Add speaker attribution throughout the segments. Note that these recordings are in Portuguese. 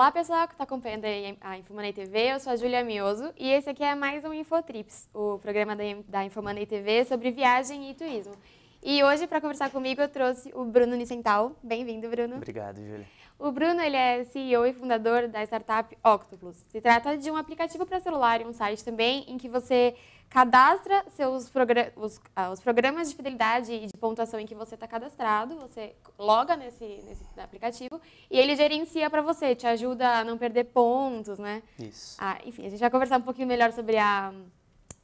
Speaker 1: Olá, pessoal que está acompanhando a Infomanei TV, eu sou a Julia Mioso e esse aqui é mais um Infotrips, o programa da Infomanei TV sobre viagem e turismo. E hoje, para conversar comigo, eu trouxe o Bruno Nicental. Bem-vindo, Bruno. Obrigado, Julia. O Bruno ele é CEO e fundador da startup Octopus. Se trata de um aplicativo para celular e um site também em que você cadastra seus os, ah, os, programas de fidelidade e de pontuação em que você está cadastrado, você loga nesse, nesse aplicativo e ele gerencia para você, te ajuda a não perder pontos, né? Isso. Ah, enfim, a gente vai conversar um pouquinho melhor sobre, a,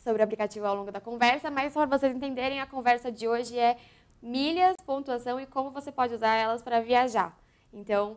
Speaker 1: sobre o aplicativo ao longo da conversa, mas só para vocês entenderem, a conversa de hoje é milhas, pontuação e como você pode usar elas para viajar. Então,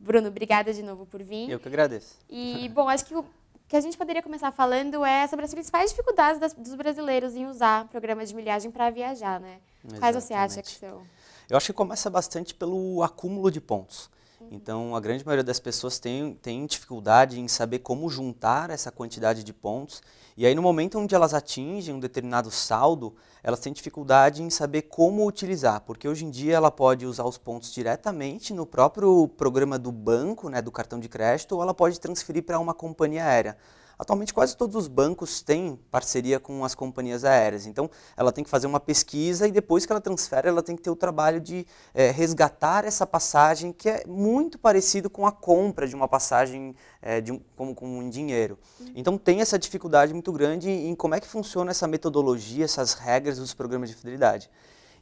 Speaker 1: Bruno, obrigada de novo por vir. Eu que agradeço. E, bom, acho que o que a gente poderia começar falando é sobre as principais dificuldades das, dos brasileiros em usar programas de milhagem para viajar, né?
Speaker 2: Exatamente. Quais você acha que são? Eu acho que começa bastante pelo acúmulo de pontos. Uhum. Então, a grande maioria das pessoas tem, tem dificuldade em saber como juntar essa quantidade de pontos. E aí, no momento onde elas atingem um determinado saldo, elas têm dificuldade em saber como utilizar, porque hoje em dia ela pode usar os pontos diretamente no próprio programa do banco, né, do cartão de crédito, ou ela pode transferir para uma companhia aérea. Atualmente, quase todos os bancos têm parceria com as companhias aéreas. Então, ela tem que fazer uma pesquisa e depois que ela transfere, ela tem que ter o trabalho de é, resgatar essa passagem, que é muito parecido com a compra de uma passagem é, de um, como com um dinheiro. Uhum. Então, tem essa dificuldade muito grande em como é que funciona essa metodologia, essas regras dos programas de fidelidade.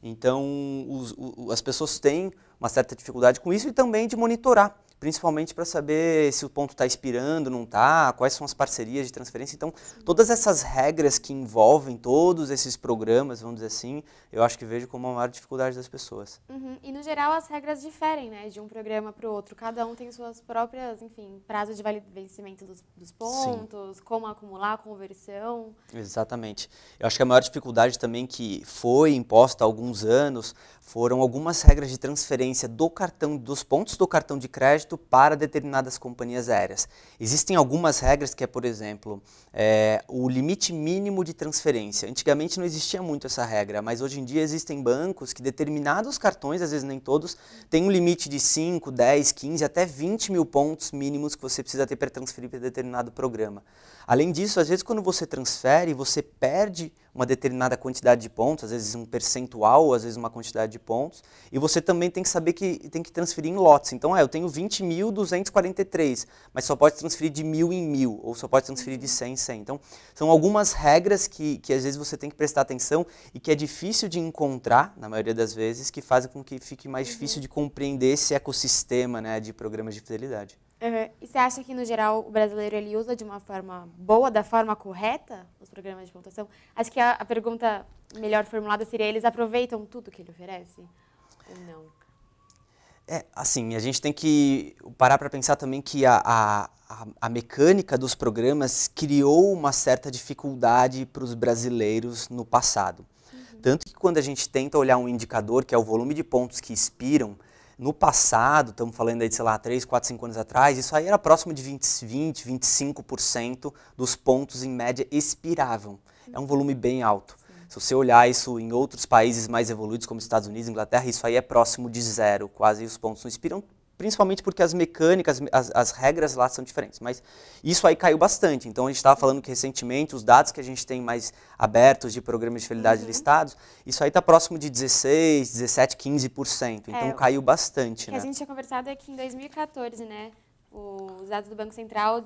Speaker 2: Então, os, o, as pessoas têm uma certa dificuldade com isso e também de monitorar principalmente para saber se o ponto está expirando, não está, quais são as parcerias de transferência. Então, todas essas regras que envolvem todos esses programas, vamos dizer assim, eu acho que vejo como a maior dificuldade das pessoas.
Speaker 1: Uhum. E, no geral, as regras diferem, né, de um programa para o outro. Cada um tem suas próprias, enfim, prazo de vencimento dos, dos pontos, Sim. como acumular, conversão.
Speaker 2: Exatamente. Eu acho que a maior dificuldade também que foi imposta há alguns anos foram algumas regras de transferência do cartão, dos pontos do cartão de crédito crédito para determinadas companhias aéreas. Existem algumas regras que é, por exemplo, é, o limite mínimo de transferência. Antigamente não existia muito essa regra, mas hoje em dia existem bancos que determinados cartões, às vezes nem todos, têm um limite de 5, 10, 15, até 20 mil pontos mínimos que você precisa ter para transferir para determinado programa. Além disso, às vezes quando você transfere, você perde uma determinada quantidade de pontos, às vezes um percentual, às vezes uma quantidade de pontos, e você também tem que saber que tem que transferir em lotes. Então, é, eu tenho 20.243, mas só pode transferir de mil em mil, ou só pode transferir de 100 em 100. Então, são algumas regras que, que às vezes você tem que prestar atenção e que é difícil de encontrar, na maioria das vezes, que fazem com que fique mais uhum. difícil de compreender esse ecossistema né, de programas de fidelidade.
Speaker 1: Uhum. E você acha que, no geral, o brasileiro ele usa de uma forma boa, da forma correta, os programas de pontuação? Acho que a, a pergunta melhor formulada seria: eles aproveitam tudo que ele oferece ou não?
Speaker 2: É, assim, a gente tem que parar para pensar também que a, a, a mecânica dos programas criou uma certa dificuldade para os brasileiros no passado. Uhum. Tanto que quando a gente tenta olhar um indicador, que é o volume de pontos que expiram, no passado, estamos falando aí de, sei lá, 3, 4, 5 anos atrás, isso aí era próximo de 20, 20 25% dos pontos em média expiravam. É um volume bem alto. Se você olhar isso em outros países mais evoluídos, como Estados Unidos, Inglaterra, isso aí é próximo de zero, quase os pontos não expiram principalmente porque as mecânicas, as, as regras lá são diferentes. Mas isso aí caiu bastante. Então a gente estava falando que recentemente os dados que a gente tem mais abertos de programas de fidelidade uhum. listados, isso aí está próximo de 16, 17, 15%. Então é, caiu bastante. O que né? a gente tinha
Speaker 1: conversado é que em 2014, né? Os dados do Banco Central,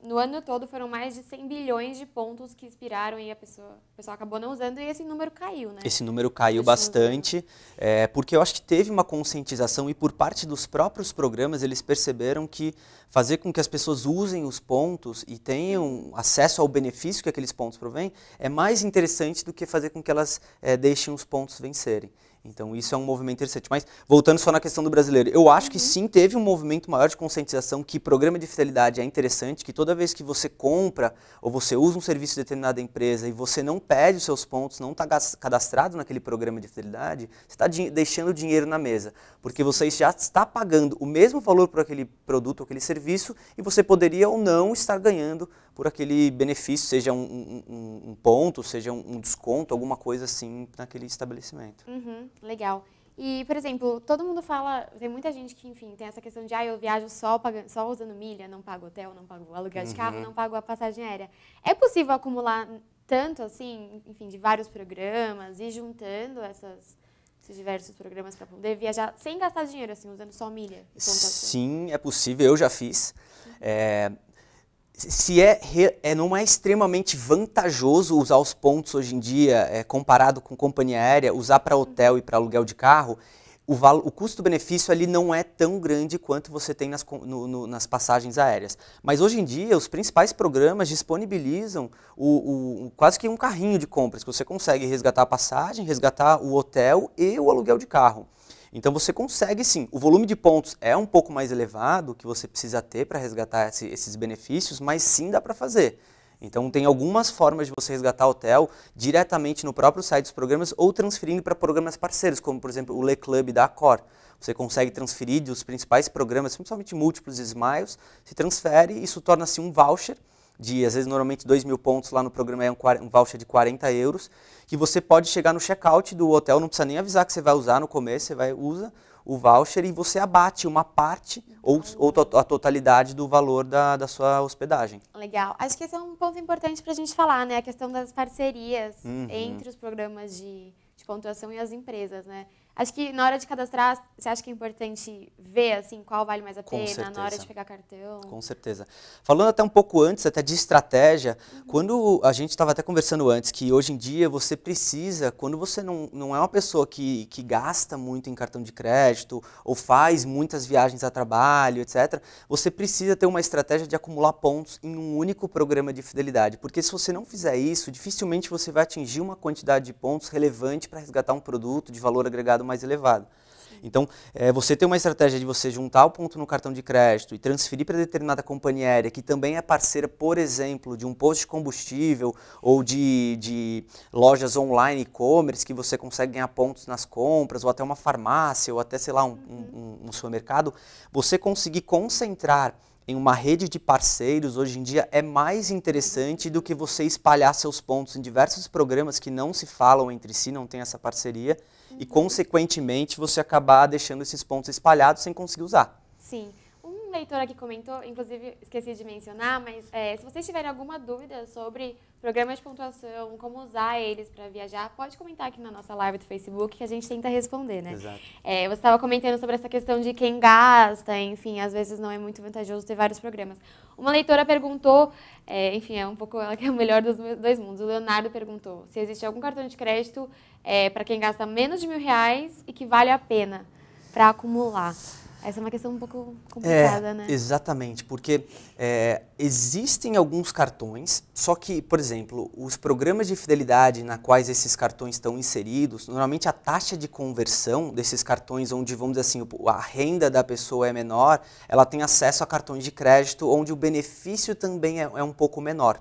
Speaker 1: no ano todo, foram mais de 100 bilhões de pontos que expiraram e a pessoa, a pessoa acabou não usando e esse número caiu, né?
Speaker 2: Esse número caiu esse bastante, número... É, porque eu acho que teve uma conscientização e por parte dos próprios programas eles perceberam que fazer com que as pessoas usem os pontos e tenham acesso ao benefício que aqueles pontos provêm é mais interessante do que fazer com que elas é, deixem os pontos vencerem. Então, isso é um movimento interessante. Mas, voltando só na questão do brasileiro, eu acho uhum. que sim, teve um movimento maior de conscientização que programa de fidelidade é interessante, que toda vez que você compra ou você usa um serviço de determinada empresa e você não pede os seus pontos, não está cadastrado naquele programa de fidelidade, você está deixando dinheiro na mesa, porque você já está pagando o mesmo valor por aquele produto ou aquele serviço e você poderia ou não estar ganhando por aquele benefício, seja um, um, um ponto, seja um desconto, alguma coisa assim naquele estabelecimento.
Speaker 1: Uhum, legal. E, por exemplo, todo mundo fala, tem muita gente que, enfim, tem essa questão de, ah, eu viajo só, pagando, só usando milha, não pago hotel, não pago aluguel de carro, uhum. não pago a passagem aérea. É possível acumular tanto, assim, enfim, de vários programas e juntando essas, esses diversos programas para poder viajar sem gastar dinheiro, assim, usando só milha?
Speaker 2: Sim, é possível, eu já fiz. Uhum. É, se é, é não é extremamente vantajoso usar os pontos hoje em dia, é, comparado com companhia aérea, usar para hotel e para aluguel de carro, o, o custo-benefício ali não é tão grande quanto você tem nas, no, no, nas passagens aéreas. Mas hoje em dia, os principais programas disponibilizam o, o, quase que um carrinho de compras, que você consegue resgatar a passagem, resgatar o hotel e o aluguel de carro. Então você consegue sim. O volume de pontos é um pouco mais elevado que você precisa ter para resgatar esse, esses benefícios, mas sim dá para fazer. Então tem algumas formas de você resgatar hotel diretamente no próprio site dos programas ou transferindo para programas parceiros, como por exemplo o Le Club da Accor. Você consegue transferir dos principais programas, principalmente múltiplos e smiles, se transfere, isso torna-se um voucher de, às vezes, normalmente 2 mil pontos lá no programa é um, um, voucher de 40 euros, que você pode chegar no check-out do hotel, não precisa nem avisar que você vai usar no começo, você vai usa o voucher e você abate uma parte ou, ou to a totalidade do valor da, da sua hospedagem.
Speaker 1: Legal. Acho que esse é um ponto importante para a gente falar, né? A questão das parcerias uhum. entre os programas de, de pontuação e as empresas, né? Acho que na hora de cadastrar, você acha que é importante ver assim qual vale mais a pena na hora de pegar cartão? Com
Speaker 2: certeza. Falando até um pouco antes, até de estratégia, uhum. quando a gente estava até conversando antes que hoje em dia você precisa, quando você não, não é uma pessoa que, que gasta muito em cartão de crédito ou faz muitas viagens a trabalho, etc., você precisa ter uma estratégia de acumular pontos em um único programa de fidelidade. Porque se você não fizer isso, dificilmente você vai atingir uma quantidade de pontos relevante para resgatar um produto de valor agregado mais elevado. Então, é, você tem uma estratégia de você juntar o ponto no cartão de crédito e transferir para determinada companhia aérea que também é parceira, por exemplo, de um posto de combustível ou de, de lojas online e-commerce que você consegue ganhar pontos nas compras, ou até uma farmácia, ou até, sei lá, um, um, um supermercado, você conseguir concentrar em uma rede de parceiros hoje em dia é mais interessante do que você espalhar seus pontos em diversos programas que não se falam entre si, não tem essa parceria, uhum. e consequentemente você acabar deixando esses pontos espalhados sem conseguir usar.
Speaker 1: Sim leitor aqui comentou, inclusive esqueci de mencionar, mas é, se vocês tiverem alguma dúvida sobre programas de pontuação, como usar eles para viajar, pode comentar aqui na nossa live do Facebook que a gente tenta responder, né? Exato. É, você estava comentando sobre essa questão de quem gasta, enfim, às vezes não é muito vantajoso ter vários programas. Uma leitora perguntou, é, enfim, é um pouco ela que é o melhor dos dois mundos. O Leonardo perguntou se existe algum cartão de crédito é, para quem gasta menos de mil reais e que vale a pena para acumular. Essa é uma questão um pouco é, complicada, é, né?
Speaker 2: Exatamente, porque é, existem alguns cartões, só que, por exemplo, os programas de fidelidade na quais esses cartões estão inseridos, normalmente a taxa de conversão desses cartões, onde, vamos dizer assim, a renda da pessoa é menor, ela tem acesso a cartões de crédito onde o benefício também é, é um pouco menor.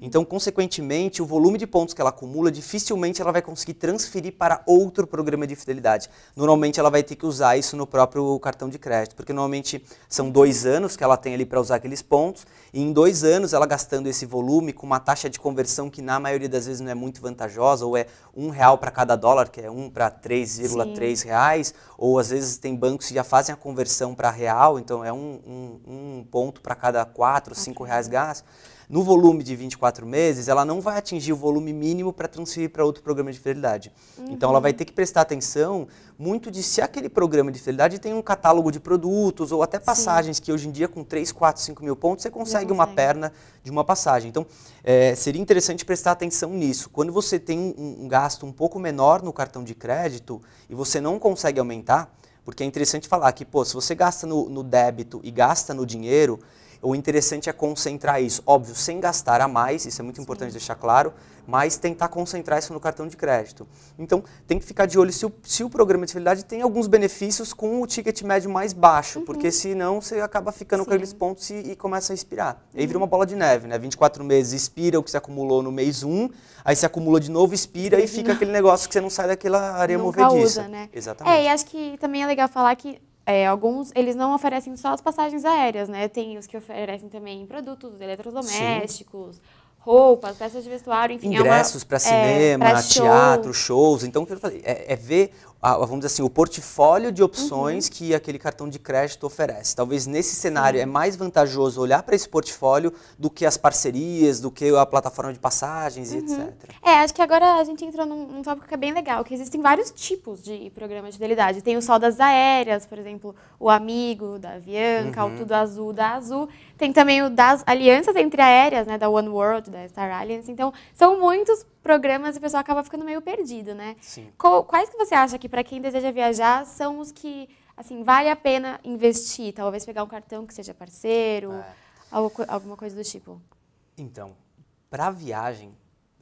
Speaker 2: Então, consequentemente, o volume de pontos que ela acumula, dificilmente ela vai conseguir transferir para outro programa de fidelidade. Normalmente, ela vai ter que usar isso no próprio cartão de crédito, porque normalmente são dois anos que ela tem ali para usar aqueles pontos, e em dois anos, ela gastando esse volume com uma taxa de conversão que, na maioria das vezes, não é muito vantajosa, ou é um real para cada dólar, que é um para 3,3 reais, ou às vezes tem bancos que já fazem a conversão para real, então é um, um, um ponto para cada quatro, tá cinco reais gasto no volume de 24 meses, ela não vai atingir o volume mínimo para transferir para outro programa de fidelidade. Uhum. Então, ela vai ter que prestar atenção muito de se aquele programa de fidelidade tem um catálogo de produtos ou até passagens Sim. que hoje em dia, com 3, 4, 5 mil pontos, você consegue uma perna de uma passagem. Então, é, seria interessante prestar atenção nisso. Quando você tem um, um gasto um pouco menor no cartão de crédito e você não consegue aumentar, porque é interessante falar que, pô, se você gasta no, no, débito e gasta no dinheiro, o interessante é concentrar isso, óbvio, sem gastar a mais, isso é muito Sim. importante deixar claro, mas tentar concentrar isso no cartão de crédito. Então, tem que ficar de olho se o, se o programa de fidelidade tem alguns benefícios com o ticket médio mais baixo, uhum. porque senão você acaba ficando Sim. com aqueles pontos e, e começa a expirar. Uhum. Aí vira uhum. uma bola de neve, né? 24 meses expira o que se acumulou no mês 1, aí se acumula de novo, expira Sim. e fica aquele negócio que você não sai daquela areia Nunca movediça. Usa, né?
Speaker 1: Exatamente. É, e acho que também é legal falar que é, alguns, eles não oferecem só as passagens aéreas, né? Tem os que oferecem também produtos eletrodomésticos, Sim roupas, peças de vestuário, enfim. É Ingressos é para cinema, é, teatro,
Speaker 2: shows. Então, é, é ver a, vamos dizer assim, o portfólio de opções uhum. que aquele cartão de crédito oferece. Talvez nesse cenário é mais vantajoso olhar para esse portfólio do que as parcerias, do que a plataforma de passagens uhum. e etc.
Speaker 1: É, acho que agora a gente entrou num, num, tópico que é bem legal, que existem vários tipos de programas de fidelidade. Tem o Sol das Aéreas, por exemplo, o Amigo da Avianca, uhum. o Tudo Azul da Azul. Tem também o das alianças entre aéreas, né, da One World, da Star Alliance. Então, são muitos programas e o pessoal acaba ficando meio perdido, né? Sim. Quais que você acha que, para quem deseja viajar, são os que, assim, vale a pena investir? Talvez pegar um cartão que seja parceiro, é. algo, alguma coisa do tipo.
Speaker 2: Então, para viagem,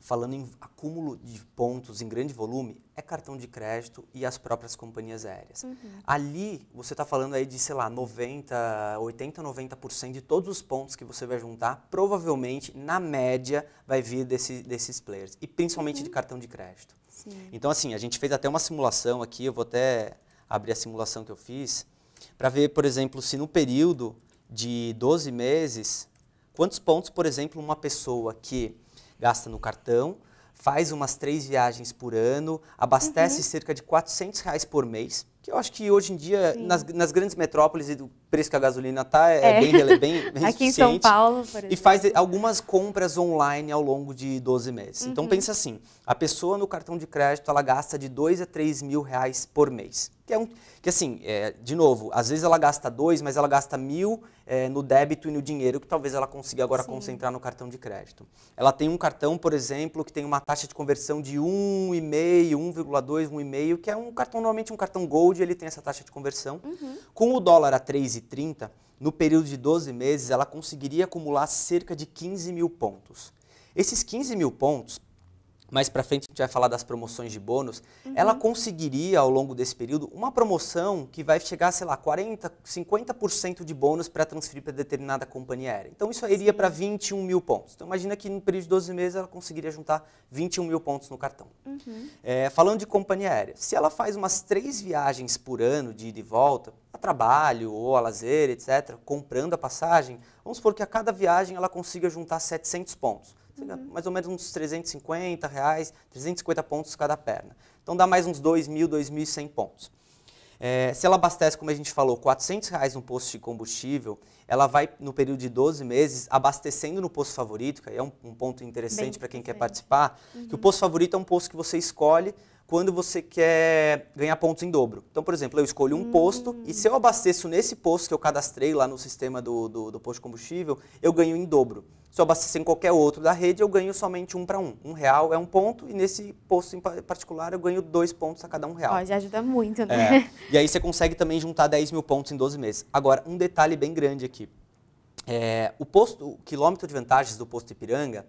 Speaker 2: falando em acúmulo de pontos em grande volume, é cartão de crédito e as próprias companhias aéreas. Uhum. Ali, você está falando aí de, sei lá, 90, 80, 90% de todos os pontos que você vai juntar, provavelmente, na média, vai vir desse, desses players. E principalmente uhum. de cartão de crédito. Sim. Então, assim, a gente fez até uma simulação aqui, eu vou até abrir a simulação que eu fiz, para ver, por exemplo, se no período de 12 meses, quantos pontos, por exemplo, uma pessoa que gasta no cartão, faz umas três viagens por ano, abastece uhum. cerca de 400 reais por mês, que eu acho que hoje em dia, nas, nas, grandes metrópoles e do preço que a gasolina está, é, é, bem, bem, bem Aqui em São
Speaker 1: Paulo, por exemplo. E faz
Speaker 2: algumas compras online ao longo de 12 meses. Então, uhum. Então, pensa assim, a pessoa no cartão de crédito ela gasta de 2 a 3 mil reais por mês. Que, é um, que assim, é, de novo, às vezes ela gasta dois, mas ela gasta mil é, no débito e no dinheiro que talvez ela consiga agora Sim. concentrar no cartão de crédito. Ela tem um cartão, por exemplo, que tem uma taxa de conversão de 1,5, 1,2, 1,5, que é um cartão, normalmente um cartão Gold, ele tem essa taxa de conversão. Uhum. Com o dólar a 3,30, no período de 12 meses, ela conseguiria acumular cerca de 15 mil pontos. Esses 15 mil pontos mais para frente a gente vai falar das promoções de bônus, uhum. ela conseguiria ao longo desse período uma promoção que vai chegar, sei lá, 40, 50% de bônus para transferir para determinada companhia aérea. Então isso iria para 21 mil pontos. Então imagina que no período de 12 meses ela conseguiria juntar 21 mil pontos no cartão. Uhum. É, falando de companhia aérea, se ela faz umas três viagens por ano de ida e volta, a trabalho ou a lazer, etc., comprando a passagem, vamos supor que a cada viagem ela consiga juntar 700 pontos uhum. mais ou menos uns 350 reais, 350 pontos cada perna. Então dá mais uns 2.000, 2.100 pontos. É, se ela abastece, como a gente falou, 400 reais no posto de combustível, ela vai, no período de 12 meses, abastecendo no posto favorito, que é um, um ponto interessante para quem quer participar, uhum. que o uhum. posto favorito é um posto que você escolhe quando você quer ganhar pontos em dobro. Então, por exemplo, eu escolho um posto e se eu abasteço nesse posto que eu cadastrei lá no sistema do, do, do posto de combustível, eu ganho em dobro. Se eu abastecer em qualquer outro da rede, eu ganho somente um para um. Um real é um ponto e nesse posto em particular eu ganho dois pontos a cada um real. Ó,
Speaker 1: já ajuda muito, né? É.
Speaker 2: E aí você consegue também juntar 10 mil pontos em 12 meses. Agora, um detalhe bem grande aqui. É, o posto, o quilômetro de vantagens do posto Ipiranga,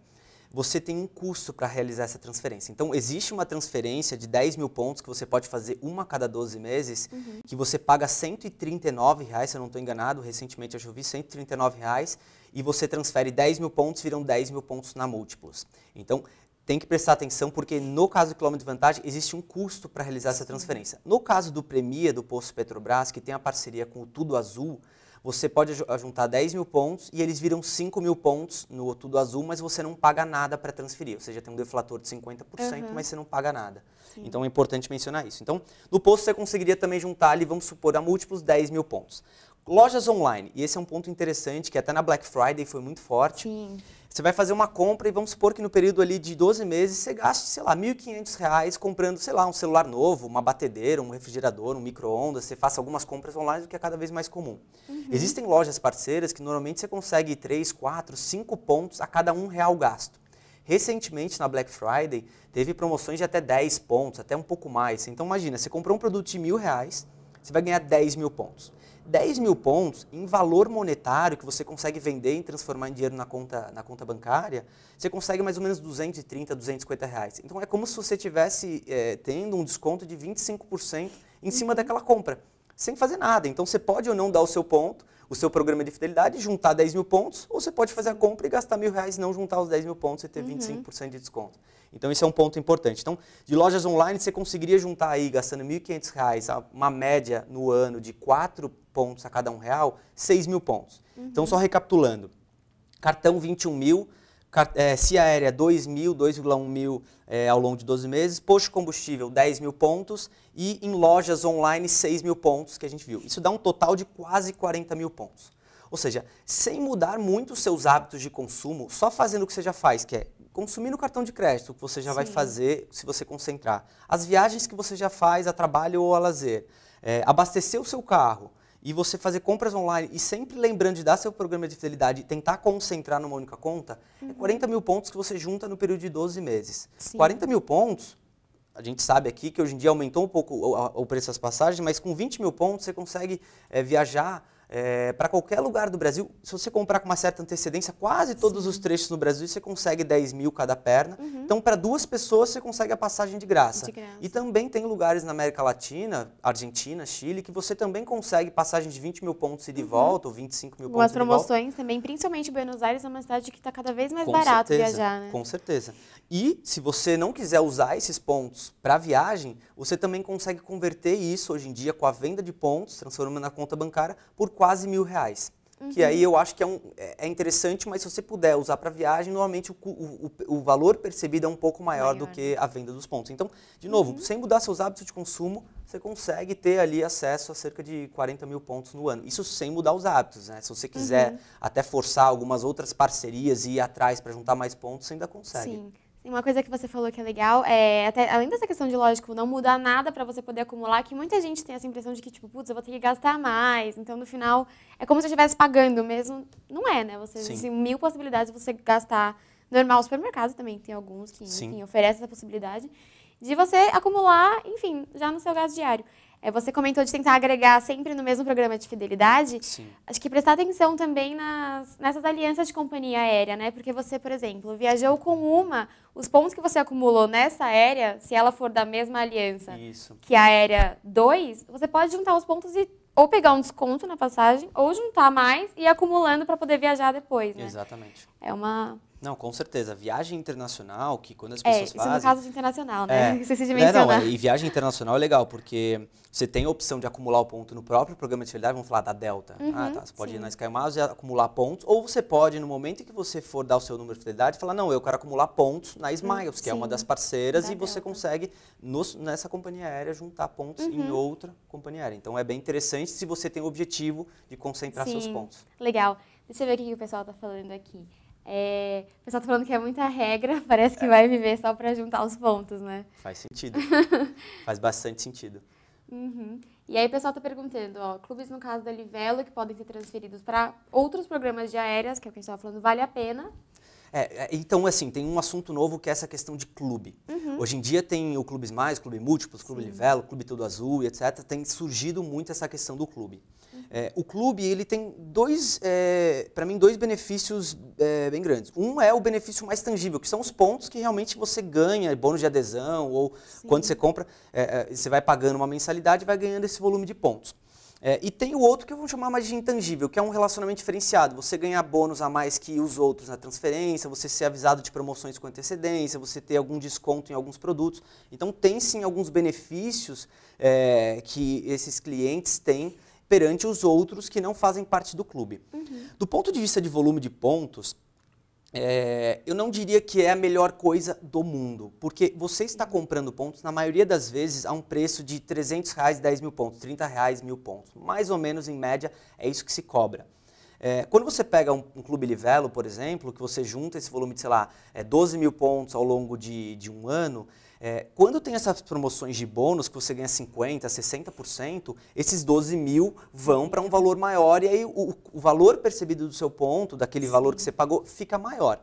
Speaker 2: você tem um custo para realizar essa transferência. Então, existe uma transferência de 10 mil pontos que você pode fazer uma a cada 12 meses, uhum. que você paga R$ 139,00, reais, se eu não estou enganado, recentemente eu já vi R$ 139,00, reais, e você transfere 10 mil pontos, viram 10 mil pontos na Múltiplos. Então, tem que prestar atenção porque no caso do quilômetro de vantagem existe um custo para realizar essa transferência. No caso do Premia do Posto Petrobras, que tem a parceria com o Tudo Azul, você pode juntar 10 mil pontos e eles viram 5 mil pontos no Tudo Azul, mas você não paga nada para transferir. Ou seja, tem um deflator de 50%, uhum. mas você não paga nada. Sim. Então é importante mencionar isso. Então, no posto você conseguiria também juntar ali, vamos supor, a múltiplos 10 mil pontos. Lojas online, e esse é um ponto interessante que até na Black Friday foi muito forte. Sim. Você vai fazer uma compra e vamos supor que no período ali de 12 meses você gaste, sei lá, R$ 1.500 comprando, sei lá, um celular novo, uma batedeira, um refrigerador, um micro-ondas, você faça algumas compras online, o que é cada vez mais comum. Uhum. Existem lojas parceiras que normalmente você consegue 3, 4, 5 pontos a cada um real gasto. Recentemente, na Black Friday, teve promoções de até 10 pontos, até um pouco mais. Então imagina, você comprou um produto de mil reais, você vai ganhar 10 mil pontos. 10 mil pontos em valor monetário que você consegue vender e transformar em dinheiro na conta, na conta bancária, você consegue mais ou menos 230, 250 reais. Então é como se você tivesse é, tendo um desconto de 25% em cima uhum. daquela compra, sem fazer nada. Então você pode ou não dar o seu ponto, o seu programa de fidelidade, juntar 10 mil pontos, ou você pode fazer a compra e gastar mil reais e não juntar os 10 mil pontos e ter uhum. 25% de desconto. Então, isso é um ponto importante. Então, de lojas online, você conseguiria juntar aí, gastando R$ 1.500, uma média no ano de 4 pontos a cada um real, 6 mil pontos. Então, uhum. Então, só recapitulando, cartão 21 mil, é, CIA aérea 2 mil, 2,1 mil é, ao longo de 12 meses, posto de combustível 10 mil pontos e em lojas online 6 mil pontos que a gente viu. Isso dá um total de quase 40 mil pontos. Ou seja, sem mudar muito os seus hábitos de consumo, só fazendo o que você já faz, que é consumir no cartão de crédito, que você já Sim. vai fazer se você concentrar. As viagens que você já faz a trabalho ou a lazer. É, abastecer o seu carro e você fazer compras online e sempre lembrando de dar seu programa de fidelidade e tentar concentrar numa única conta, é uhum. é 40 mil pontos que você junta no período de 12 meses. Sim. 40 mil pontos, a gente sabe aqui que hoje em dia aumentou um pouco o, o preço das passagens, mas com 20 mil pontos você consegue é, viajar é, para qualquer lugar do Brasil, se você comprar com uma certa antecedência, quase todos Sim. os trechos no Brasil você consegue 10 mil cada perna. Uhum. Então, para duas pessoas, você consegue a passagem de graça. de graça. E também tem lugares na América Latina, Argentina, Chile, que você também consegue passagem de 20 mil pontos e de uhum. volta, ou 25 mil Boas pontos. Boas
Speaker 1: promoções também, principalmente Buenos Aires é uma cidade que está cada vez mais com barato certeza, viajar, né?
Speaker 2: Com certeza. E se você não quiser usar esses pontos para viagem, você também consegue converter isso hoje em dia com a venda de pontos, transformando na conta bancária, por quase mil reais. Uhum. Que aí uhum. eu acho que é, um, é, é interessante, mas se você puder usar para viagem, normalmente o, o, o, valor percebido é um pouco maior, maior, do que a venda dos pontos. Então, de novo, uhum. sem mudar seus hábitos de consumo, você consegue ter ali acesso a cerca de 40 mil pontos no ano. Isso sem mudar os hábitos, né? Se você quiser uhum. até forçar algumas outras parcerias e ir atrás para juntar mais pontos, você ainda consegue. Sim.
Speaker 1: Uma coisa que você falou que é legal é, até, além dessa questão de lógico, não mudar nada para você poder acumular, que muita gente tem essa impressão de que, tipo, putz, eu vou ter que gastar mais. Então, no final, é como se eu estivesse pagando mesmo. Não é, né? Você tem mil possibilidades de você gastar. Normal, o supermercado também tem alguns que, enfim, oferece essa possibilidade de você acumular, enfim, já no seu gasto diário. É, você comentou de tentar agregar sempre no mesmo programa de fidelidade. Sim. Acho que prestar atenção também nas, nessas alianças de companhia aérea, né? Porque você, por exemplo, viajou com uma, os pontos que você acumulou nessa aérea, se ela for da mesma aliança Isso. que a aérea 2, você pode juntar os pontos e ou pegar um desconto na passagem, ou juntar mais e ir acumulando para poder viajar depois, né? Exatamente. É uma
Speaker 2: não, com certeza. Viagem internacional, que quando as é, pessoas é, isso fazem... É, no caso de internacional, né? É, se Não, é, e viagem internacional é legal, porque você tem a opção de acumular o ponto no próprio programa de fidelidade, vamos falar da Delta. Ah, uhum, ah, tá, você pode sim. ir na Sky Miles e acumular pontos, ou você pode, no momento em que você for dar o seu número de fidelidade, falar, não, eu quero acumular pontos na Smiles, hum, que sim, é uma das parceiras, da e você consegue, nos, nessa companhia aérea, juntar pontos uhum. em outra companhia aérea. Então, é bem interessante se você tem o objetivo de concentrar sim. seus pontos.
Speaker 1: Legal. Deixa eu ver o que o pessoal está falando aqui. É, o pessoal tá falando que é muita regra, parece que é. vai viver só para juntar os pontos, né?
Speaker 2: Faz sentido. Faz bastante sentido.
Speaker 1: Uhum. E aí o pessoal tá perguntando, ó, clubes no caso da Livelo que podem ser transferidos para outros programas de aéreas, que é o que a gente estava falando, vale a pena?
Speaker 2: É, é, então, assim, tem um assunto novo que é essa questão de clube. Uhum. Hoje em dia tem o Clubes Mais, Clube Múltiplos, Clube Sim. Livelo, Clube Tudo Azul e etc. Tem surgido muito essa questão do clube. Uhum. É, o clube, ele tem dois, é, para mim, dois benefícios é, bem grandes. Um é o benefício mais tangível, que são os pontos que realmente você ganha, bônus de adesão ou Sim. quando você compra, é, você vai pagando uma mensalidade e vai ganhando esse volume de pontos. É, e tem o outro que eu vou chamar mais de intangível, que é um relacionamento diferenciado. Você ganhar bônus a mais que os outros na transferência, você ser avisado de promoções com antecedência, você ter algum desconto em alguns produtos. Então, tem sim alguns benefícios é, que esses clientes têm perante os outros que não fazem parte do clube. Uhum. Do ponto de vista de volume de pontos, é, eu não diria que é a melhor coisa do mundo, porque você está comprando pontos, na maioria das vezes, a um preço de 300 reais, 10 mil pontos, 30 reais, mil pontos. Mais ou menos, em média, é isso que se cobra. É, quando você pega um, um, clube livelo, por exemplo, que você junta esse volume de, sei lá, é, 12 mil pontos ao longo de, de um ano, é, quando tem essas promoções de bônus, que você ganha 50%, 60%, esses 12 mil vão para um valor maior e aí o, o, valor percebido do seu ponto, daquele valor que você pagou, fica maior.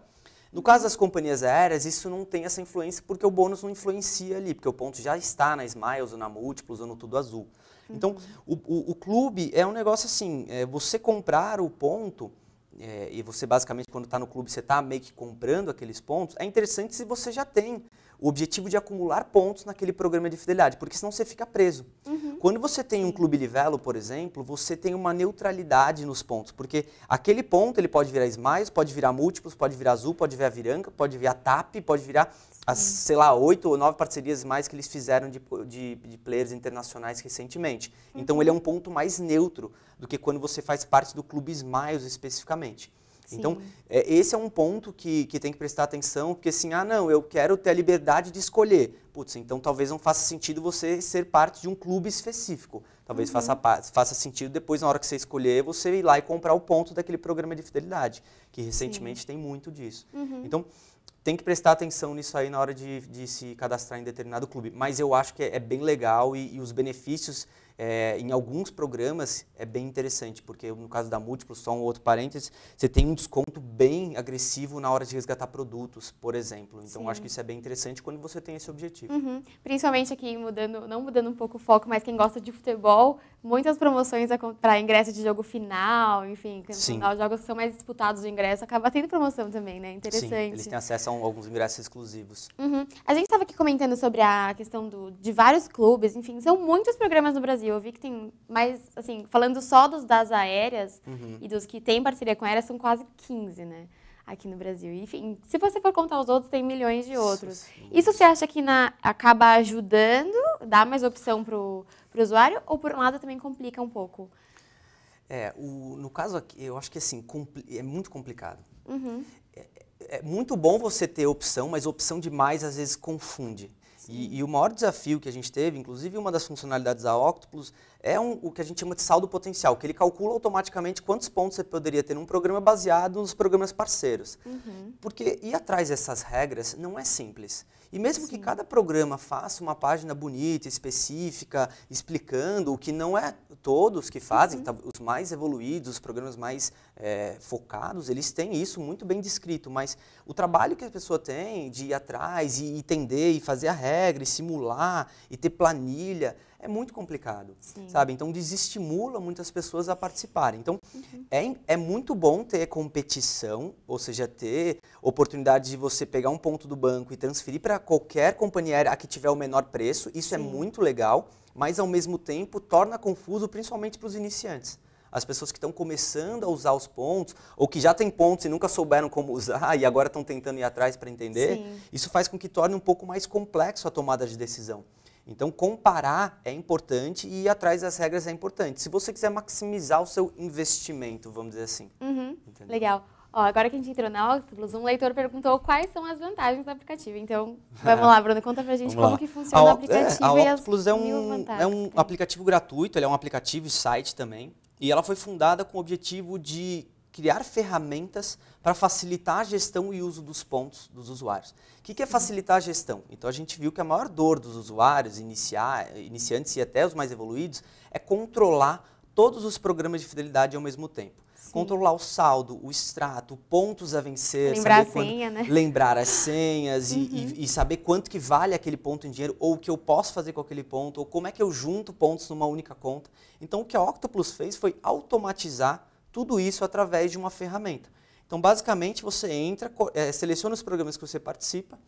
Speaker 2: No caso das companhias aéreas, isso não tem essa influência porque o bônus não influencia ali, porque o ponto já está na Smiles ou na Múltiplos ou no Tudo Azul. Então, uhum. o, o, o clube é um negócio assim, é, você comprar o ponto... É, e você basicamente quando está no clube, você está meio que comprando aqueles pontos, é interessante se você já tem o objetivo de acumular pontos naquele programa de fidelidade, porque senão você fica preso. Uhum. Quando você tem um clube livelo, por exemplo, você tem uma neutralidade nos pontos, porque aquele ponto ele pode virar smiles, pode virar múltiplos, pode virar azul, pode virar viranca, pode virar tap, pode virar as, sei lá, oito ou nove parcerias mais que eles fizeram de, de, de players internacionais recentemente. Então, uhum. Então ele é um ponto mais neutro do que quando você faz parte do clube Smiles especificamente. Então, Sim. Então, é, esse é um ponto que, que tem que prestar atenção, porque assim, ah, não, eu quero ter a liberdade de escolher. Putz, então talvez não faça sentido você ser parte de um clube específico. Talvez uhum. faça, faça sentido depois, na hora que você escolher, você ir lá e comprar o ponto daquele programa de fidelidade, que recentemente Sim. tem muito disso. Uhum. Então, tem que prestar atenção nisso aí na hora de, de, se cadastrar em determinado clube. Mas eu acho que é, é bem legal e, e os benefícios é, em alguns programas é bem interessante, porque no caso da Múltiplo, só um outro parênteses, você tem um desconto bem agressivo na hora de resgatar produtos, por exemplo. Então, acho que isso é bem interessante quando você tem esse objetivo. Uhum.
Speaker 1: Principalmente aqui, mudando, não mudando um pouco o foco, mas quem gosta de futebol, muitas promoções para ingresso de jogo final, enfim, Sim. final, jogos que são mais disputados o ingresso, acaba tendo promoção também, né? Interessante. Sim, eles têm
Speaker 2: acesso a um, alguns ingressos exclusivos.
Speaker 1: Uhum. A gente estava aqui comentando sobre a questão do, de vários clubes, enfim, são muitos programas no Brasil. Eu vi que tem mais, assim, falando só dos das aéreas uhum. e dos que têm parceria com aéreas, são quase 15, né? aqui no Brasil. Enfim, se você for contar os outros, tem milhões de outros. Isso, Isso você acha que na, acaba ajudando, dá mais opção para para o usuário ou por um lado também complica um pouco?
Speaker 2: É, o, no caso aqui, eu acho que assim, é muito complicado. Uhum. É, é, é, muito bom você ter opção, mas opção demais às vezes confunde. E, e, o maior desafio que a gente teve, inclusive uma das funcionalidades da Octopus, é um, o que a gente chama de saldo potencial, que ele calcula automaticamente quantos pontos você poderia ter num programa baseado nos programas parceiros. Uhum. Porque ir atrás dessas regras não é simples. E mesmo Sim. que cada programa faça uma página bonita, específica, explicando o que não é todos que fazem, uhum. tá, os mais evoluídos, os programas mais é, focados, eles têm isso muito bem descrito, mas o trabalho que a pessoa tem de ir atrás e entender e fazer a regra e simular e ter planilha, é muito complicado, Sim. sabe? Então desestimula muitas pessoas a participarem. Então uhum. é, é muito bom ter competição, ou seja, ter oportunidade de você pegar um ponto do banco e transferir para qualquer companhia aérea que tiver o menor preço. Isso é Sim. é muito legal, mas ao mesmo tempo torna confuso, principalmente para os iniciantes as pessoas que estão começando a usar os pontos, ou que já têm pontos e nunca souberam como usar e agora estão tentando ir atrás para entender, Sim. isso faz com que torne um pouco mais complexo a tomada de decisão. Então, comparar é importante e ir atrás das regras é importante. Se você quiser maximizar o seu investimento, vamos dizer assim.
Speaker 1: Uhum. Legal. Ó, agora que a gente entrou na Octopus, um leitor perguntou quais são as vantagens do aplicativo. Então, vamos lá, Bruno, conta pra gente vamos como lá. que funciona o aplicativo é, a e Octopus é um, é
Speaker 2: um aplicativo gratuito, ele é um aplicativo e site também. E ela foi fundada com o objetivo de criar ferramentas para facilitar a gestão e uso dos pontos dos usuários que, que é facilitar a gestão? Então a gente viu que a maior dor dos usuários, iniciar, iniciantes e até os mais evoluídos, é controlar todos os programas de fidelidade ao mesmo tempo. Sim. Controlar o saldo, o extrato, pontos a vencer. Lembrar a senha, né? Lembrar as senhas uhum. e, e, uhum. e, saber quanto que vale aquele ponto em dinheiro, ou o que eu posso fazer com aquele ponto, ou como é que eu junto pontos numa única conta. Então, o que a Octopus fez foi automatizar tudo isso através de uma ferramenta. Então, basicamente, você entra, eh, seleciona os programas que você participa,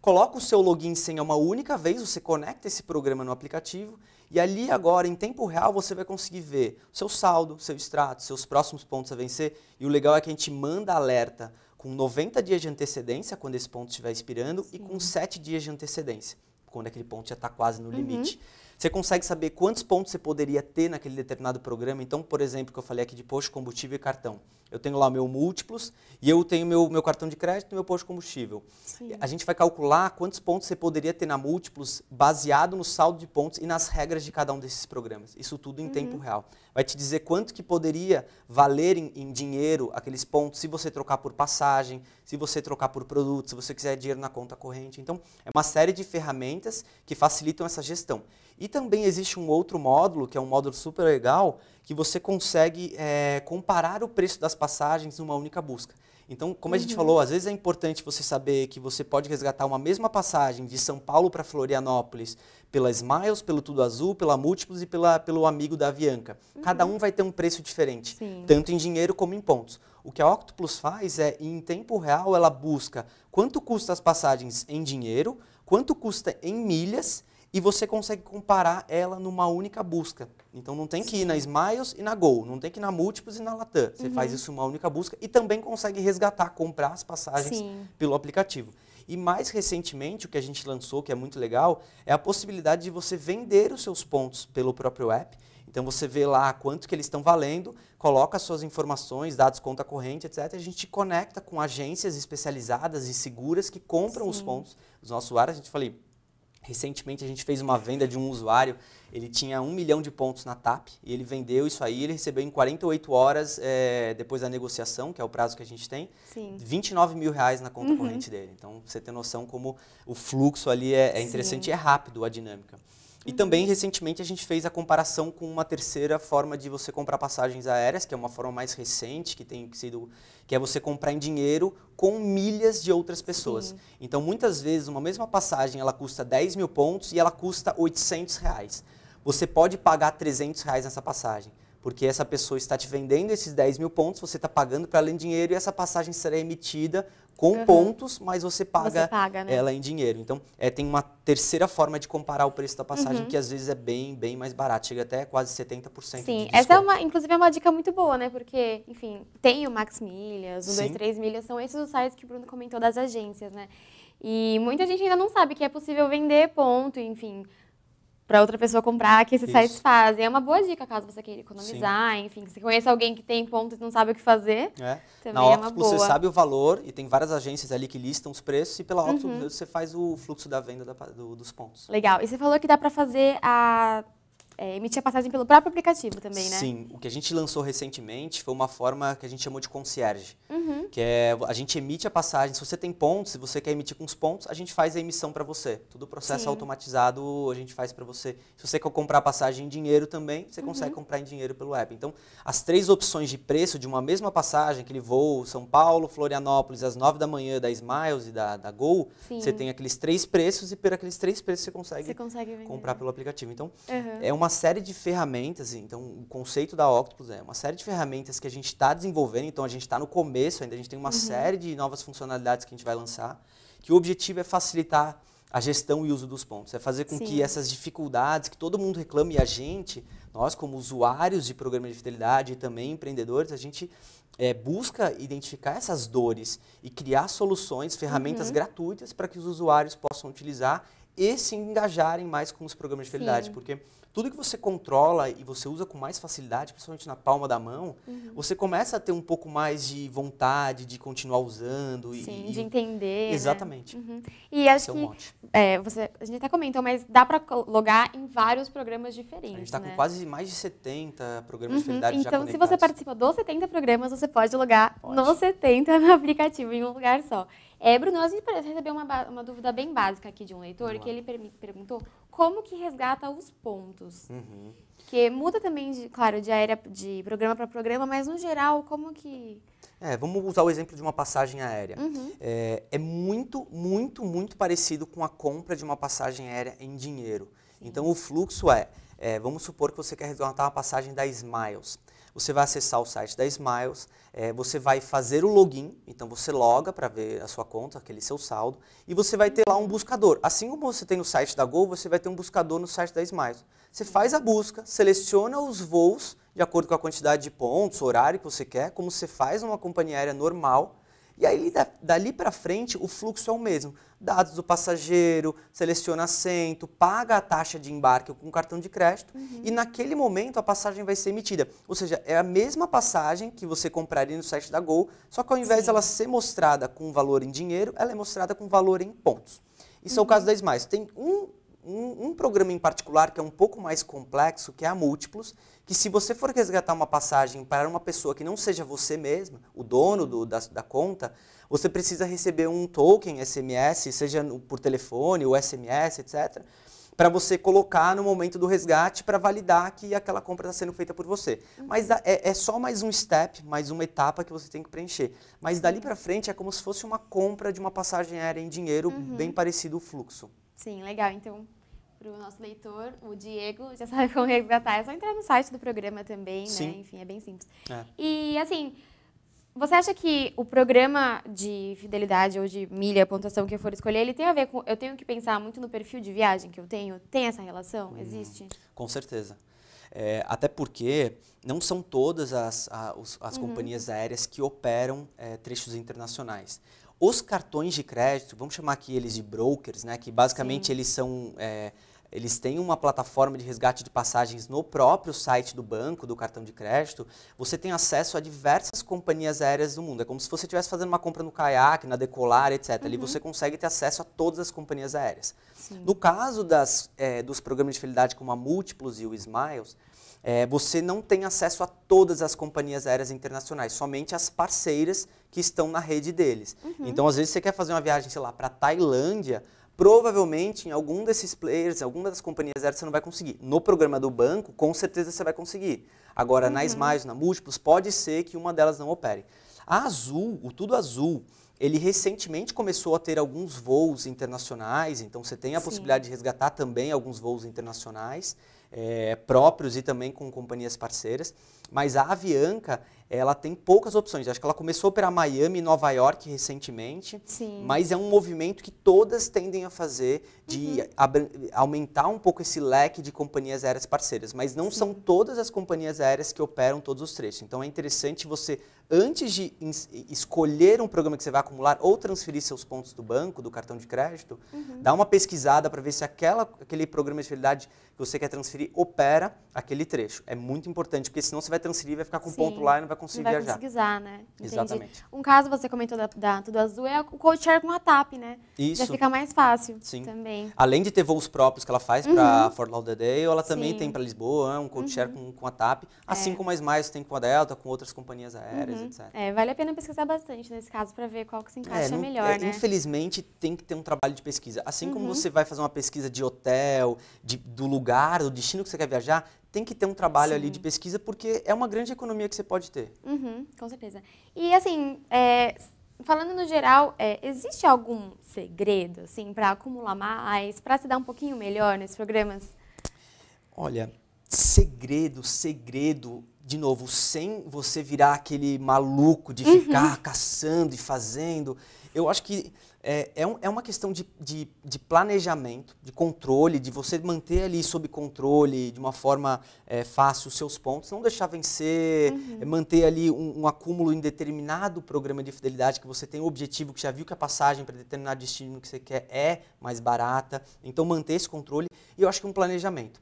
Speaker 2: coloca o seu login e senha uma única vez, você conecta esse programa no aplicativo e ali agora, em tempo real, você vai conseguir ver seu saldo, seu extrato, seus próximos pontos a vencer. E o legal é que a gente manda alerta com 90 dias de antecedência, quando esse ponto estiver expirando, Sim. e com 7 dias de antecedência, quando aquele ponto já está quase no uhum. limite. Uhum. Você consegue saber quantos pontos você poderia ter naquele determinado programa. Então, por exemplo, que eu falei aqui de posto, combustível e cartão eu tenho lá meu múltiplos e eu tenho meu, meu cartão de crédito e meu posto de combustível. Sim. A gente vai calcular quantos pontos você poderia ter na múltiplos baseado no saldo de pontos e nas regras de cada um desses programas. Isso tudo em uhum. tempo real. Vai te dizer quanto que poderia valer em, em, dinheiro aqueles pontos se você trocar por passagem, se você trocar por produto, se você quiser dinheiro na conta corrente. Então, é uma série de ferramentas que facilitam essa gestão. E também existe um outro módulo, que é um módulo super legal, que você consegue é, comparar o preço das passagens numa única busca. Então, como a uhum. gente falou, às vezes é importante você saber que você pode resgatar uma mesma passagem de São Paulo para Florianópolis pela Smiles, pelo Tudo Azul, pela Múltiplos e pela, pelo Amigo da Avianca. Uhum. Cada um vai ter um preço diferente, Sim. tanto em dinheiro como em pontos. O que a Octopus faz é, em tempo real, ela busca quanto custa as passagens em dinheiro, quanto custa em milhas e você consegue comparar ela numa única busca. Então não tem que ir na Smiles e na Gol, não tem que ir na Múltiplos e na Latam. Você uhum. faz isso uma única busca e também consegue resgatar, comprar as passagens Sim. pelo aplicativo. E mais recentemente, o que a gente lançou, que é muito legal, é a possibilidade de você vender os seus pontos pelo próprio app. Então você vê lá quanto que eles estão valendo, coloca suas informações, dados, conta corrente, etc. A gente conecta com agências especializadas e seguras que compram Sim. os pontos os nossos usuários. A gente falei Recentemente a gente fez uma venda de um usuário, ele tinha um milhão de pontos na TAP e ele vendeu isso aí, ele recebeu em 48 horas é, depois da negociação, que é o prazo que a gente tem, Sim. 29 mil reais na conta uhum. corrente dele. Então você tem noção como o fluxo ali é, é interessante e é rápido a dinâmica. E também, recentemente, a gente fez a comparação com uma terceira forma de você comprar passagens aéreas, que é uma forma mais recente, que tem sido, que é você comprar em dinheiro com milhas de outras pessoas. Sim. Então, muitas vezes, uma mesma passagem, ela custa 10 mil pontos e ela custa 800 reais. Você pode pagar 300 reais nessa passagem, porque essa pessoa está te vendendo esses 10 mil pontos, você está pagando para ela em dinheiro e essa passagem será emitida com uhum. pontos, mas você paga, você paga né? ela em dinheiro. Então, é, tem uma terceira forma de comparar o preço da passagem, uhum. que às vezes é bem, bem mais barato, chega até quase 70% Sim, de
Speaker 1: essa é uma, inclusive é uma dica muito boa, né? Porque, enfim, tem o Max Milhas, o 23 Milhas, são esses os sites que o Bruno comentou das agências, né? E muita gente ainda não sabe que é possível vender ponto, enfim, para outra pessoa comprar que se sites satisfazem. É uma boa dica caso você queira economizar, Sim. enfim, se conhece alguém que tem pontos e não sabe o que fazer. É. Também Na é uma boa. você sabe o valor e tem
Speaker 2: várias agências ali que listam os preços e pela Octopus uhum. você faz o fluxo da venda da, do, dos pontos. Legal.
Speaker 1: E você falou que dá para fazer a é, emitir a passagem pelo próprio aplicativo também, né? Sim.
Speaker 2: O que a gente lançou recentemente foi uma forma que a gente chamou de concierge. Uhum Uhum. Que é, a gente emite a passagem, se você tem pontos, se você quer emitir com os pontos, a gente faz a emissão para você. Todo o processo é Sim. automatizado a gente faz para você. Se você quer comprar passagem em dinheiro também, você uhum. consegue comprar em dinheiro pelo app. Então, as três opções de preço de uma mesma passagem, aquele voo São Paulo, Florianópolis, às nove da manhã da Smiles e da, da Gol, Sim. você tem aqueles três preços e por aqueles três preços você consegue, você
Speaker 1: consegue comprar
Speaker 2: pelo aplicativo. Então, uhum. é uma série de ferramentas, então o conceito da Octopus é uma série de ferramentas que a gente está desenvolvendo, então a gente está no começo começo ainda, a gente tem uma uhum. série de novas funcionalidades que a gente vai lançar, que o objetivo é facilitar a gestão e uso dos pontos, é fazer com Sim. que essas dificuldades que todo mundo reclama e a gente, nós como usuários de programa de fidelidade e também empreendedores, a gente é, busca identificar essas dores e criar soluções, ferramentas uhum. gratuitas para que os usuários possam utilizar e se engajarem mais com os programas de fidelidade, Sim. porque tudo que você controla e você usa com mais facilidade, principalmente na palma da mão, uhum. você começa a ter um pouco mais de vontade de continuar usando. Sim, e, de
Speaker 1: entender. Né? Exatamente. Né? Uhum. E acho Seu é que É, você, a gente até comentou, mas dá para logar em vários programas diferentes. A gente está né? com
Speaker 2: quase mais de 70 programas uhum. de fidelidade então, já Então, se você
Speaker 1: participa dos 70 programas, você pode logar pode. nos 70 no aplicativo, em um lugar só. É, Bruno, a gente recebeu uma, uma dúvida bem básica aqui de um leitor, que ele per perguntou como que resgata os pontos. Uhum. Que muda também, de, claro, de aérea, de programa para programa, mas no geral, como que...
Speaker 2: É, vamos usar o exemplo de uma passagem aérea. Uhum. É, é, muito, muito, muito parecido com a compra de uma passagem aérea em dinheiro. Sim. Então, o fluxo é, é, vamos supor que você quer resgatar uma passagem da Smiles. Você vai acessar o site da Smiles, é, você vai fazer o login, então você loga para ver a sua conta, aquele seu saldo, e você vai ter lá um buscador. Assim como você tem no site da Gol, você vai ter um buscador no site da Smiles. Você faz a busca, seleciona os voos de acordo com a quantidade de pontos, horário que você quer, como você faz numa companhia aérea normal, e aí dali para frente o fluxo é o mesmo dados do passageiro, seleciona assento, paga a taxa de embarque com cartão de crédito uhum. e naquele momento a passagem vai ser emitida. Ou seja, é a mesma passagem que você compraria no site da Gol, só que ao invés dela ser mostrada com valor em dinheiro, ela é mostrada com valor em pontos. Isso uhum. é o uhum. caso da Smiles. Tem um, um, um programa em particular que é um pouco mais complexo, que é a Múltiplos, que se você for resgatar uma passagem para uma pessoa que não seja você mesma, o dono do, da, da, conta, você precisa receber um token SMS, seja por telefone, ou SMS, etc., para você colocar no momento do resgate para validar que aquela compra está sendo feita por você. Uhum. Mas é, é, só mais um step, mais uma etapa que você tem que preencher. Mas dali para frente é como se fosse uma compra de uma passagem aérea em dinheiro, uhum. bem parecido o fluxo.
Speaker 1: Sim, legal. Então, para o nosso leitor, o Diego, já sabe como resgatar. É só entrar no site do programa também, né? Sim. né? Enfim, é bem simples. É. E, assim, você acha que o programa de fidelidade ou de milha, pontuação que eu for escolher, ele tem a ver com... Eu tenho que pensar muito no perfil de viagem que eu tenho? Tem essa relação? Hum, Existe?
Speaker 2: com certeza. É, até porque não são todas as, as, as uhum. companhias aéreas que operam é, trechos internacionais. Os cartões de crédito, vamos chamar aqui eles de brokers, né, que basicamente Sim. eles são é, eles têm uma plataforma de resgate de passagens no próprio site do banco, do cartão de crédito, você tem acesso a diversas companhias aéreas do mundo. É como se você estivesse fazendo uma compra no Kayak, na Decolar, etc. Uhum. Ali você consegue ter acesso a todas as companhias aéreas. Sim. No caso das, é, dos programas de fidelidade como a Múltiplos e o Smiles, é, você não tem acesso a todas as companhias aéreas internacionais, somente as parceiras que estão na rede deles. Uhum. Então, às vezes, você quer fazer uma viagem, sei lá, para Tailândia, provavelmente em algum desses players, alguma das companhias aéreas você não vai conseguir. No programa do banco, com certeza você vai conseguir. Agora, uhum. na Smiles, na Múltiplos, pode ser que uma delas não opere. A Azul, o Tudo Azul, ele recentemente começou a ter alguns voos internacionais, então você tem a Sim. possibilidade de resgatar também alguns voos internacionais é, próprios e também com companhias parceiras. Mas a Avianca ela tem poucas opções. Acho que ela começou a operar Miami e Nova York recentemente, Sim. mas é um movimento que todas tendem a fazer de uhum. aumentar um pouco esse leque de companhias aéreas parceiras, mas não Sim. são todas as companhias aéreas que operam todos os trechos. Então é interessante você, antes de escolher um programa que você vai acumular ou transferir seus pontos do banco, do cartão de crédito, uhum. dar uma pesquisada para ver se aquela, aquele programa de fidelidade que você quer transferir opera aquele trecho. É muito importante, porque senão você vai transferir e vai ficar com Sim. ponto lá e não vai conseguir não vai viajar. conseguir usar,
Speaker 1: né? Entendi. Exatamente. Um caso, você comentou da, da Tudo Azul, é o co-share com a TAP, né? Isso. Já fica mais fácil Sim. também.
Speaker 2: Além de ter voos próprios que ela faz uhum. para Fort Lauderdale, ela também Sim. tem para Lisboa, um co-share uhum. com, com a TAP, assim é. como as mais tem com a Delta, com outras companhias aéreas, uhum. etc.
Speaker 1: É, vale a pena pesquisar bastante nesse caso para ver qual que se é, encaixa é, não, melhor, é, né?
Speaker 2: Infelizmente, tem que ter um trabalho de pesquisa. Assim como uhum. você vai fazer uma pesquisa de hotel, de, do lugar, do destino que você quer viajar, tem que ter um trabalho Sim. ali de pesquisa, porque é uma grande
Speaker 1: economia que você pode ter. Uhum, com certeza. E assim, é, falando no geral, é, existe algum segredo assim, para acumular mais, para se dar um pouquinho melhor nesses programas?
Speaker 2: Olha, segredo, segredo, de novo, sem você virar aquele maluco de uhum. ficar uhum. caçando e fazendo. Eu acho que é, é, um, é uma questão de, de, de, planejamento, de controle, de você manter ali sob controle, de uma forma é, fácil os seus pontos, não deixar vencer, uhum. manter ali um, um, acúmulo em determinado programa de fidelidade que você tem o um objetivo, que já viu que a passagem para determinado destino que você quer é mais barata. Então, manter esse controle e eu acho que um planejamento.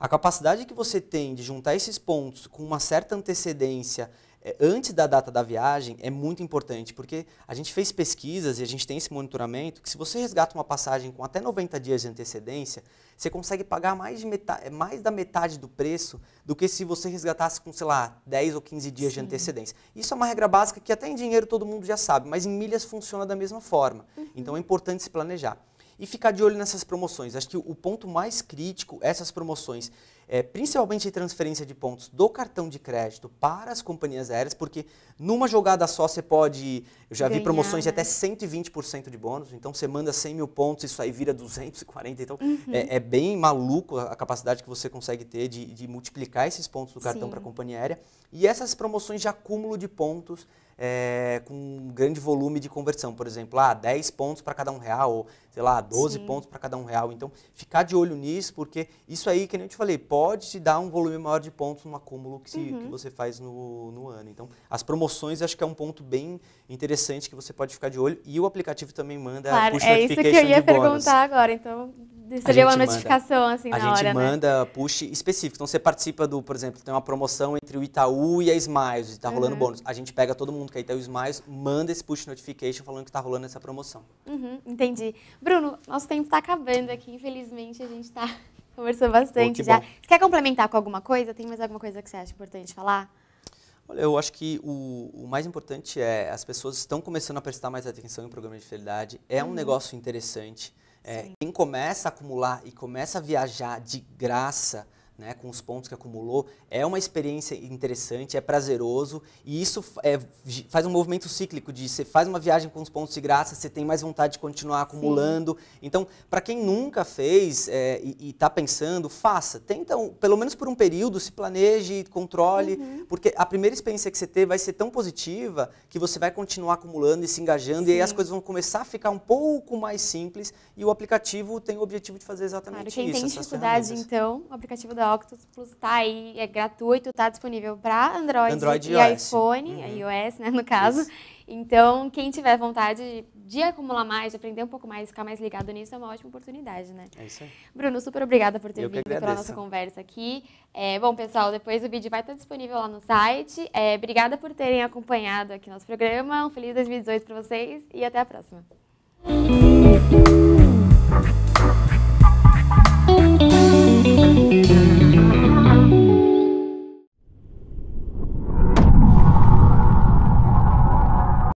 Speaker 2: A capacidade que você tem de juntar esses pontos com uma certa antecedência eh, antes da data da viagem é muito importante, porque a gente fez pesquisas e a gente tem esse monitoramento que se você resgata uma passagem com até 90 dias de antecedência, você consegue pagar mais, metade, eh, mais da metade do preço do que se você resgatasse com, sei lá, 10 ou 15 dias Sim. de antecedência. Isso é uma regra básica que até em dinheiro todo mundo já sabe, mas em milhas funciona da mesma forma. Uhum. Então é importante se planejar e ficar de olho nessas promoções. Acho que o ponto mais crítico, essas promoções é, principalmente em transferência de pontos do cartão de crédito para as companhias aéreas, porque numa jogada só você pode, eu já Ganhar, vi promoções né? de até 120% de bônus, então você manda 100 mil pontos, isso aí vira 240, então uhum. é, é, bem maluco a, capacidade que você consegue ter de, de multiplicar esses pontos do cartão para a companhia aérea. E essas promoções de acúmulo de pontos é, com um grande volume de conversão. Por exemplo, ah, 10 pontos para cada um real, ou sei lá, 12 Sim. pontos para cada um real. Então, ficar de olho nisso, porque isso aí, que nem eu te falei, pode pode te dar um volume maior de pontos no acúmulo que, se, uhum. que você faz no, no ano. Então, as promoções acho que é um ponto bem interessante que você pode ficar de olho. E o aplicativo também manda claro, push é isso que eu ia perguntar
Speaker 1: agora. Então, recebeu uma notificação manda, assim na hora, A gente hora, né? manda
Speaker 2: né? push específico. Então, você participa do, por exemplo, tem uma promoção entre o Itaú e a Smiles, e está uhum. rolando bônus. A gente pega todo mundo que é Itaú e Smiles, manda esse push notification falando que está rolando essa promoção.
Speaker 1: Uhum, entendi. Bruno, nosso tempo está acabando aqui, infelizmente a gente está Conversou bastante oh, já. Bom. Você quer complementar com alguma coisa? Tem mais alguma coisa que você acha importante falar?
Speaker 2: Olha, eu acho que o, o mais importante é as pessoas estão começando a prestar mais atenção em programa de fidelidade. É um uhum. negócio interessante. É, quem começa a acumular e começa a viajar de graça, né, com os pontos que acumulou, é uma experiência interessante, é prazeroso e isso é, faz um movimento cíclico de você faz uma viagem com os pontos de graça, você tem mais vontade de continuar acumulando. Sim. Então, para quem nunca fez é, e está pensando, faça. Tenta, um, pelo menos por um período, se planeje, controle, uhum. porque a primeira experiência que você ter vai ser tão positiva que você vai continuar acumulando e se engajando Sim. e aí as coisas vão começar a ficar um pouco mais simples e o aplicativo tem o objetivo de fazer exatamente claro, quem isso. Quem tem dificuldade,
Speaker 1: então, o aplicativo da Octus Plus tá aí, é gratuito, tá disponível para Android, Android, e iOS. iPhone, uhum. iOS, né, no caso. Isso. Então, quem tiver vontade de acumular mais, de aprender um pouco mais, ficar mais ligado nisso, é uma ótima oportunidade, né? É isso aí. Bruno, super obrigada por ter Eu vindo pela nossa conversa aqui. É, bom, pessoal, depois o vídeo vai estar disponível lá no site. É, obrigada por terem acompanhado aqui nosso programa. Um feliz 2018 para vocês e até a próxima.